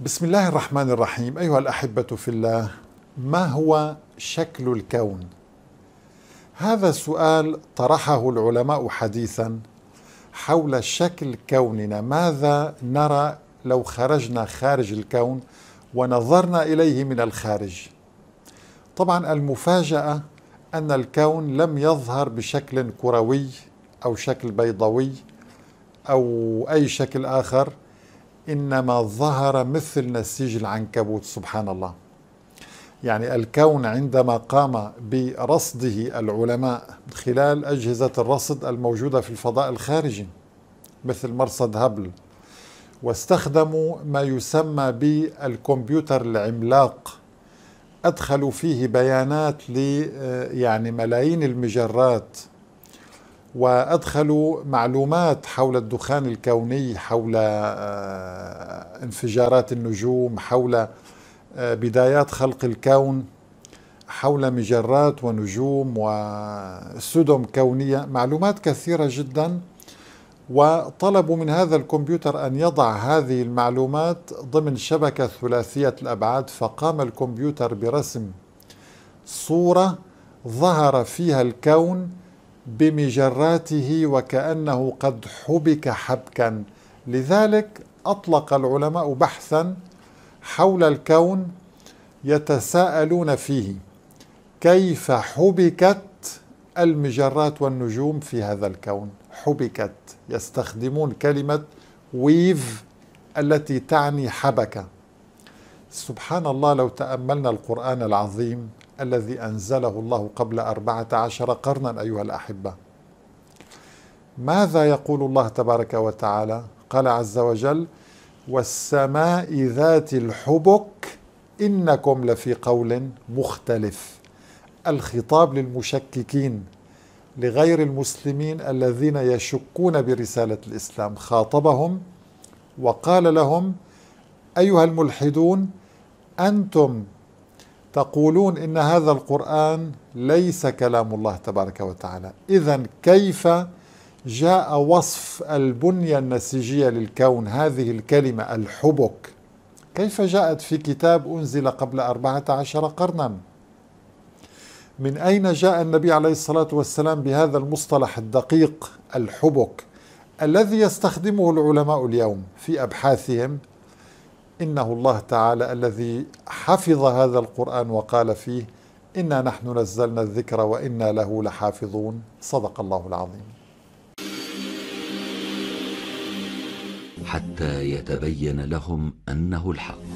بسم الله الرحمن الرحيم ايها الاحبه في الله ما هو شكل الكون هذا سؤال طرحه العلماء حديثا حول شكل كوننا ماذا نرى لو خرجنا خارج الكون ونظرنا اليه من الخارج طبعا المفاجاه ان الكون لم يظهر بشكل كروي او شكل بيضوي او اي شكل اخر إنما ظهر مثل نسيج العنكبوت سبحان الله يعني الكون عندما قام برصده العلماء من خلال أجهزة الرصد الموجودة في الفضاء الخارجي مثل مرصد هابل واستخدموا ما يسمى بالكمبيوتر العملاق أدخلوا فيه بيانات ل آه، يعني ملايين المجرات وادخلوا معلومات حول الدخان الكوني حول آه، انفجارات النجوم حول آه، بدايات خلق الكون حول مجرات ونجوم وسدم كونيه معلومات كثيره جدا وطلبوا من هذا الكمبيوتر ان يضع هذه المعلومات ضمن شبكه ثلاثيه الابعاد فقام الكمبيوتر برسم صوره ظهر فيها الكون بمجراته وكأنه قد حبك حبكا لذلك أطلق العلماء بحثا حول الكون يتساءلون فيه كيف حبكت المجرات والنجوم في هذا الكون حبكت يستخدمون كلمة ويف التي تعني حبكة سبحان الله لو تأملنا القرآن العظيم الذي أنزله الله قبل أربعة عشر قرنا أيها الأحبة ماذا يقول الله تبارك وتعالى قال عز وجل والسماء ذات الحبك إنكم لفي قول مختلف الخطاب للمشككين لغير المسلمين الذين يشكون برسالة الإسلام خاطبهم وقال لهم أيها الملحدون أنتم تقولون ان هذا القران ليس كلام الله تبارك وتعالى اذا كيف جاء وصف البنيه النسيجيه للكون هذه الكلمه الحبك كيف جاءت في كتاب انزل قبل اربعه عشر قرنا من اين جاء النبي عليه الصلاه والسلام بهذا المصطلح الدقيق الحبك الذي يستخدمه العلماء اليوم في ابحاثهم انه الله تعالى الذي حفظ هذا القران وقال فيه انا نحن نزلنا الذكر وانا له لحافظون صدق الله العظيم حتى يتبين لهم انه الحق